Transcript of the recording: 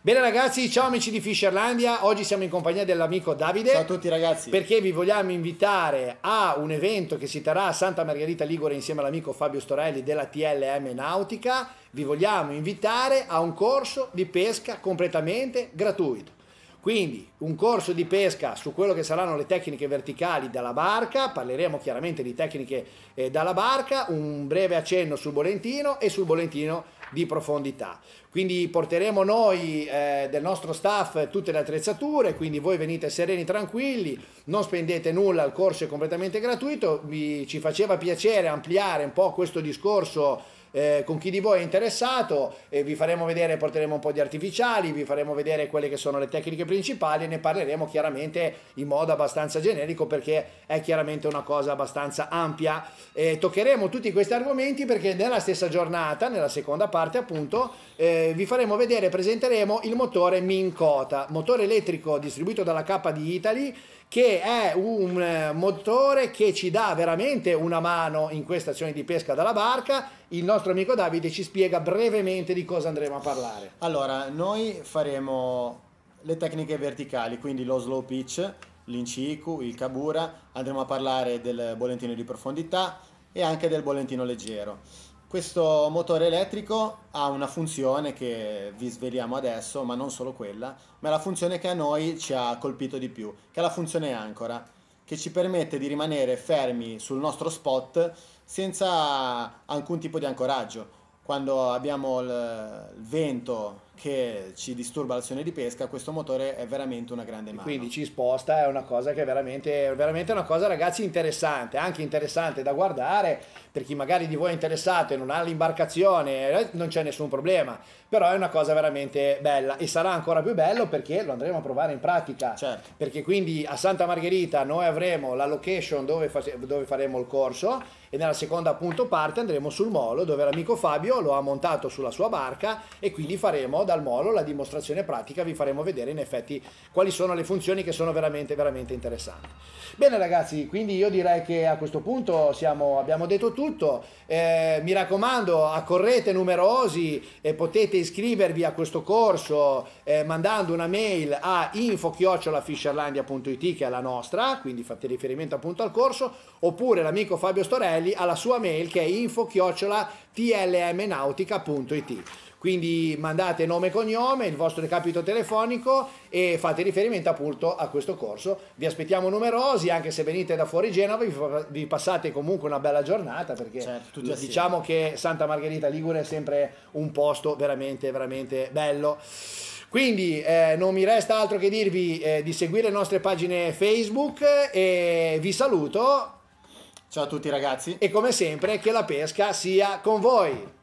Bene ragazzi, ciao amici di Fisherlandia, oggi siamo in compagnia dell'amico Davide. Ciao a tutti ragazzi. Perché vi vogliamo invitare a un evento che si terrà a Santa Margherita Ligure insieme all'amico Fabio Storelli della TLM Nautica. Vi vogliamo invitare a un corso di pesca completamente gratuito. Quindi un corso di pesca su quello che saranno le tecniche verticali dalla barca, parleremo chiaramente di tecniche eh, dalla barca, un breve accenno sul bolentino e sul bolentino di profondità. Quindi porteremo noi eh, del nostro staff tutte le attrezzature, quindi voi venite sereni, tranquilli, non spendete nulla, il corso è completamente gratuito, Mi, ci faceva piacere ampliare un po' questo discorso eh, con chi di voi è interessato, eh, vi faremo vedere, porteremo un po' di artificiali, vi faremo vedere quelle che sono le tecniche principali e ne parleremo chiaramente in modo abbastanza generico perché è chiaramente una cosa abbastanza ampia. Eh, toccheremo tutti questi argomenti perché nella stessa giornata, nella seconda parte appunto, eh, vi faremo vedere, presenteremo il motore Minkota, motore elettrico distribuito dalla K di Italy che è un eh, motore che ci dà veramente una mano in questa azione di pesca dalla barca. Il nostro amico Davide ci spiega brevemente di cosa andremo a parlare. Allora, noi faremo le tecniche verticali, quindi lo slow pitch, l'incicu, il kabura, andremo a parlare del bollettino di profondità e anche del bollettino leggero. Questo motore elettrico ha una funzione che vi sveliamo adesso, ma non solo quella, ma è la funzione che a noi ci ha colpito di più, che è la funzione ancora, che ci permette di rimanere fermi sul nostro spot senza alcun tipo di ancoraggio. Quando abbiamo il vento che ci disturba l'azione di pesca, questo motore è veramente una grande mano. Quindi ci sposta, è una cosa che è veramente, veramente una cosa ragazzi interessante, anche interessante da guardare, per chi magari di voi è interessato e non ha l'imbarcazione, eh, non c'è nessun problema, però è una cosa veramente bella e sarà ancora più bello perché lo andremo a provare in pratica, certo. perché quindi a Santa Margherita noi avremo la location dove, face- dove faremo il corso e nella seconda appunto parte andremo sul molo dove l'amico Fabio lo ha montato sulla sua barca e quindi gli faremo dal molo la dimostrazione pratica, vi faremo vedere in effetti quali sono le funzioni che sono veramente, veramente interessanti. Bene ragazzi, quindi io direi che a questo punto siamo, abbiamo detto tutto, eh, mi raccomando accorrete numerosi e potete iscrivervi a questo corso eh, mandando una mail a info-fischerlandia.it che è la nostra, quindi fate riferimento appunto al corso, oppure l'amico Fabio Storelli alla sua mail che è info-tlmnautica.it. Quindi mandate nomi nome e cognome, il vostro recapito telefonico e fate riferimento appunto a questo corso. Vi aspettiamo numerosi, anche se venite da fuori Genova, vi, passate comunque una bella giornata perché certo, diciamo che Santa Margherita Ligure è sempre un posto veramente, veramente bello. Quindi eh, non mi resta altro che dirvi eh, di seguire le nostre pagine Facebook e vi saluto. Ciao a tutti ragazzi. E come sempre che la pesca sia con voi.